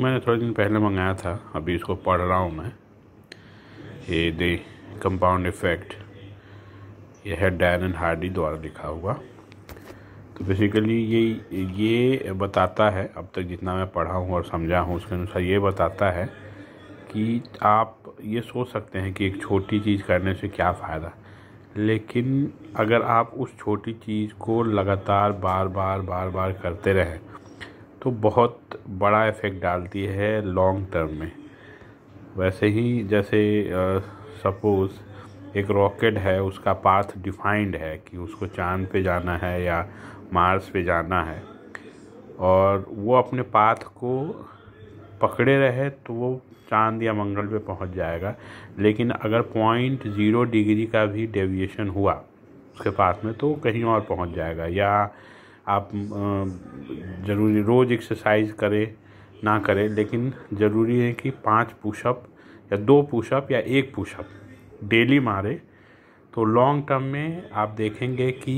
मैंने थोड़े दिन पहले मंगाया था अभी इसको पढ़ रहा हूँ मैं ये द कंपाउंड इफेक्ट ये है डैन एंड हार्डी द्वारा लिखा हुआ तो बेसिकली ये ये बताता है अब तक जितना मैं पढ़ा हूँ और समझा हूँ उसके अनुसार ये बताता है कि आप ये सोच सकते हैं कि एक छोटी चीज़ करने से क्या फ़ायदा लेकिन अगर आप उस छोटी चीज़ को लगातार बार बार बार बार करते रहें तो बहुत बड़ा इफ़ेक्ट डालती है लॉन्ग टर्म में वैसे ही जैसे सपोज़ एक रॉकेट है उसका पाथ डिफाइंड है कि उसको चांद पे जाना है या मार्स पे जाना है और वो अपने पाथ को पकड़े रहे तो वो चांद या मंगल पे पहुंच जाएगा लेकिन अगर पॉइंट ज़ीरो डिग्री का भी डेविएशन हुआ उसके पास में तो कहीं और पहुंच जाएगा या आप ज़रूरी रोज़ एक्सरसाइज करें ना करें लेकिन ज़रूरी है कि पाँच पुशअप या दो पुशअप या एक पुशअप डेली मारें तो लॉन्ग टर्म में आप देखेंगे कि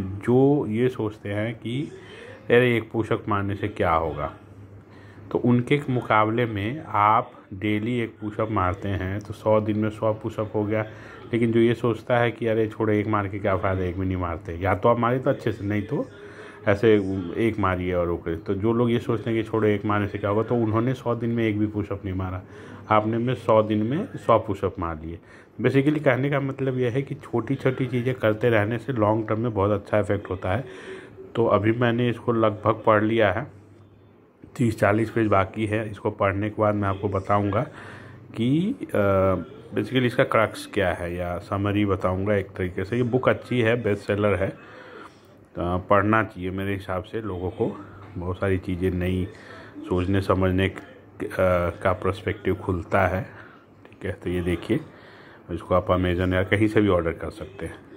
जो ये सोचते हैं कि अरे एक पुशअप मारने से क्या होगा तो उनके मुकाबले में आप डेली एक पुशअप मारते हैं तो सौ दिन में सौ पुशअप हो गया लेकिन जो ये सोचता है कि अरे छोड़े एक मार के क्या फ़ायदा एक भी नहीं मारते या तो आप मारे तो अच्छे से नहीं तो ऐसे एक मारिए और रोके तो जो लोग ये सोचते हैं कि छोड़ो एक मारने से क्या होगा तो उन्होंने सौ दिन में एक भी पुशअप नहीं मारा आपने में सौ दिन में सौ पुशअप मार लिए बेसिकली कहने का मतलब यह है कि छोटी छोटी चीज़ें करते रहने से लॉन्ग टर्म में बहुत अच्छा इफेक्ट होता है तो अभी मैंने इसको लगभग पढ़ लिया है तीस चालीस पेज बाकी है इसको पढ़ने के बाद मैं आपको बताऊँगा कि बेसिकली इसका क्रक्स क्या है या समरी बताऊँगा एक तरीके से ये बुक अच्छी है बेस्ट सेलर है पढ़ना चाहिए मेरे हिसाब से लोगों को बहुत सारी चीज़ें नई सोचने समझने का प्रस्पेक्टिव खुलता है ठीक है तो ये देखिए इसको आप अमेजन या कहीं से भी ऑर्डर कर सकते हैं